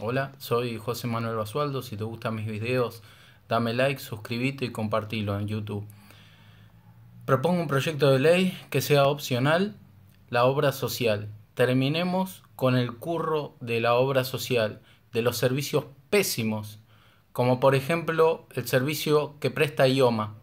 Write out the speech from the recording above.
Hola, soy José Manuel Basualdo. Si te gustan mis videos, dame like, suscríbete y compartilo en YouTube. Propongo un proyecto de ley que sea opcional la obra social. Terminemos con el curro de la obra social, de los servicios pésimos, como por ejemplo el servicio que presta IOMA.